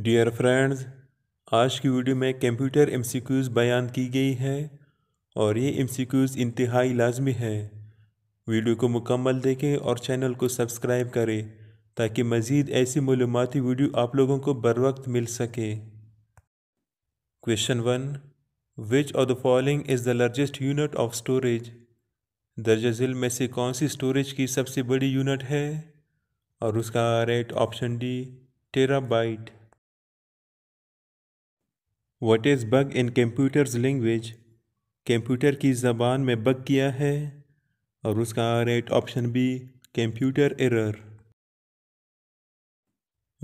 dear friends आज की video में कंप्यूटर एम बयान की गई है और ये एम इंतहाई लाजमी है वीडियो को मुकम्मल देखें और चैनल को सब्सक्राइब करें ताकि मज़ीद ऐसी मालूमती वीडियो आप लोगों को बर वक्त मिल सके question one which of the following is the largest unit of storage दर्ज झील में से कौन सी स्टोरेज की सबसे बड़ी यूनिट है और उसका right option D terabyte what is bug in computers language computer की ज़बान में बग किया है और उसका right option B computer error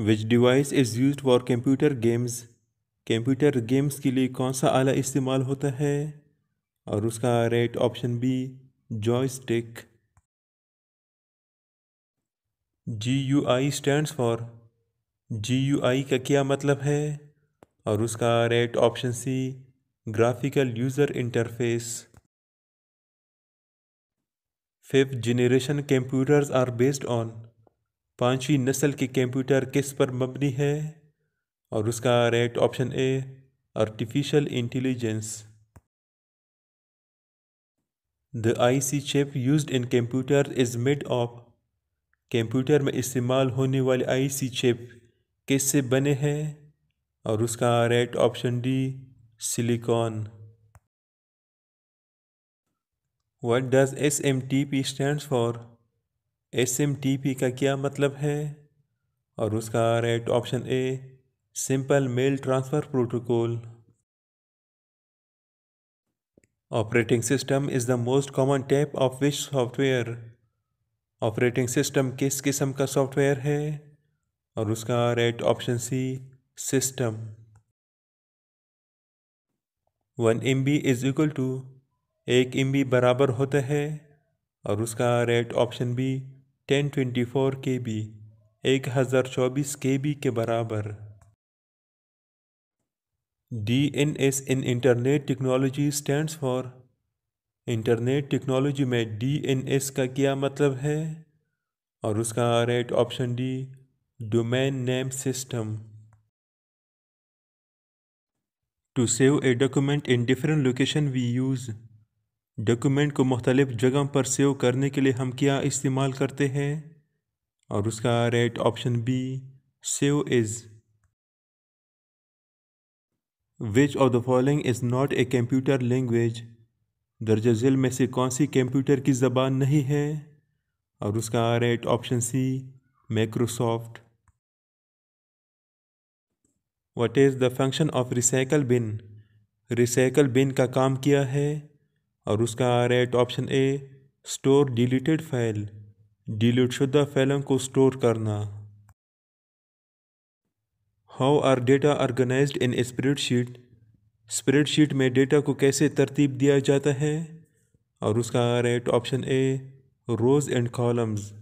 which device is use for computer games computer games के लिए कौन सा आला इस्तेमाल होता है और उसका right option B joystick G U I stand for G U I का क्या मतलब है और उसका right option C graphical user interface fifth generation computers are based on पांचवी नस्ल के कंप्यूटर किस पर मबनी है और उसका right option A artificial intelligence the IC chip used in computer is made of computer में इस्तेमाल होने वाले आईसी चिप किससे बने हैं और उसका right option D silicon what does S M T P stand for S M T P का क्या मतलब है और उसका right option A simple mail transfer protocol operating system is the most common type of which software operating system किस किस्म का software है और उसका right option C system one M B is equal to एक एम बी बराबर होता है और उसका right option B ten twenty four K B एक हज़ार चौबीस के बी के बराबर D N S in internet technology stand for internet technology में डी एन एस का क्या मतलब है और उसका right option D domain name system to save a document in different location we use document को मुख्तलिफ़ जगह पर सेव करने के लिए हम क्या इस्तेमाल करते हैं और उसका right option B save is which of the following is not a computer language दर्ज झील में से कौन सी कंप्यूटर की ज़बान नहीं है और उसका right option C Microsoft what is the function of recycle bin recycle bin का काम किया है और उसका आ रहा है option A store deleted file delete शुदा फाइलों को स्टोर करना how are data organize in spreadsheet spreadsheet में डेटा को कैसे तरतीब दिया जाता है और उसका आ रहा है option A rows and columns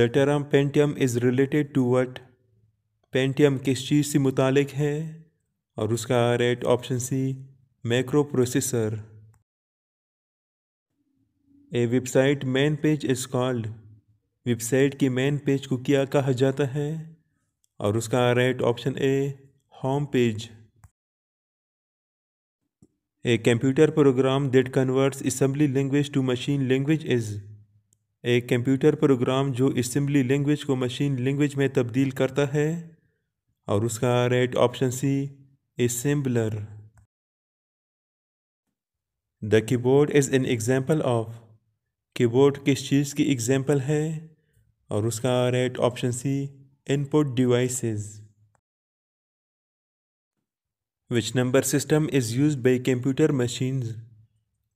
the term Pentium is related to what Pentium किस चीज़ से मुतल है और उसका right option C macro processor a website main page is called website के मेन पेज को क्या कहा जाता है और उसका right option A home page a computer program that converts assembly language to machine language is a computer program जो assembly language को मशीन लैंग्वेज में तब्दील करता है और उसका right option C assembler the keyboard is an example of keyboard किस चीज़ की एग्जाम्पल है और उसका right option C input devices which number system is use by computer machines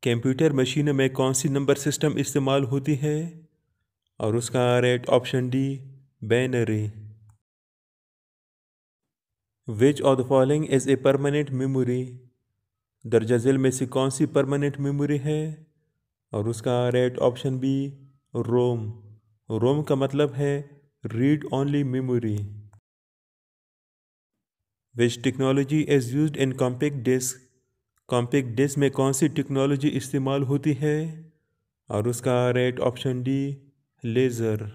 computer machine में कौन सी नंबर सिस्टम इस्तेमाल होती है और उसका right option D binary which of the following is a permanent memory दर्जा झेल में से कौन सी परमानेंट मेमोरी है और उसका right option B ROM ROM का मतलब है read only memory which technology is use in compact disc compact disc में कौन सी टेक्नोलॉजी इस्तेमाल होती है और उसका right option D laser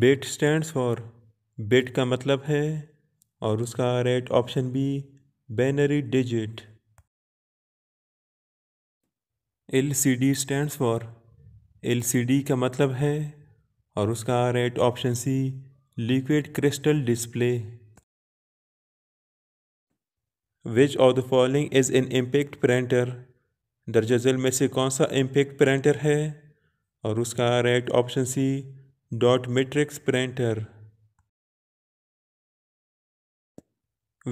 bit stands for bit का मतलब है और उसका right option B binary digit L C D stands for L C D का मतलब है और उसका right option C liquid crystal display which of the following is an impact printer दर्जा जल में से कौन सा इम्पेक्ट प्रिंटर है और उसका right option C dot matrix printer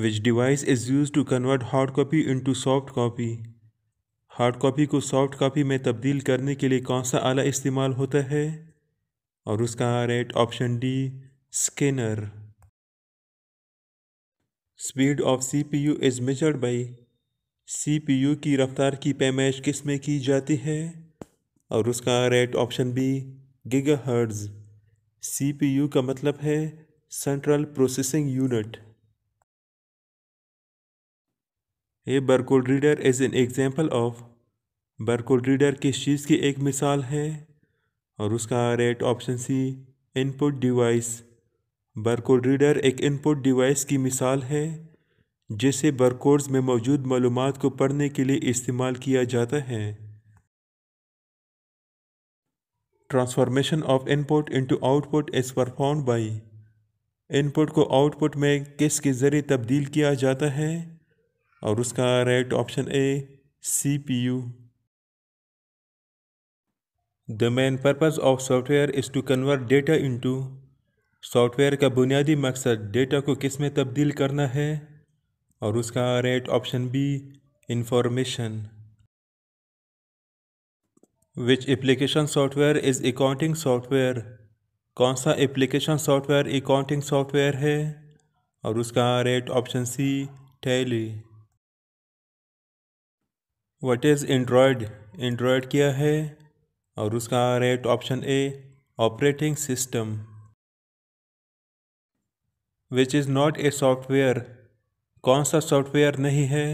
which device is use to convert hard copy into soft copy hard copy को सॉफ्ट कापी में तब्दील करने के लिए कौन सा आला इस्तेमाल होता है और उसका right option D scanner speed of C P U is measured by C P U की रफ्तार की पैमाइश किस में की जाती है और उसका right option B C P U का मतलब है सेंट्रल प्रोसेसिंग यूनिट ये barcode reader is an example of barcode reader किस चीज़ की एक मिसाल है और उसका right option C input device barcode reader एक इनपुट डिवाइस की मिसाल है जिसे बरकोड्स में मौजूद मालूम को पढ़ने के लिए इस्तेमाल किया जाता है transformation of input into output is perform by input को आउटपुट में किस के ज़रिए तब्दील किया जाता है और उसका right option A C P U the main purpose of software is to convert data into software का बुनियादी मकसद डेटा को किस में तब्दील करना है और उसका right option B information which application software is accounting software कौन सा एप्लीकेशन सॉफ्टवेयर अकाउंटिंग सॉफ्टवेयर है और उसका right option C Tally what is Android Android क्या है और उसका right option A operating system which is not a software कौन सा सॉफ्टवेयर नहीं है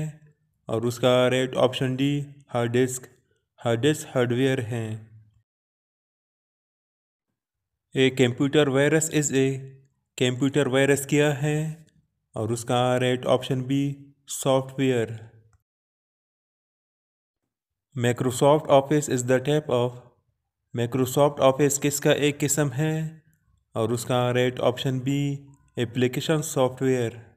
और उसका right option D hard disk hard disk hardware हैं a computer virus is a computer virus क्या है और उसका right option B software Microsoft Office is the type of Microsoft Office किसका एक किस्म है और उसका right option B application software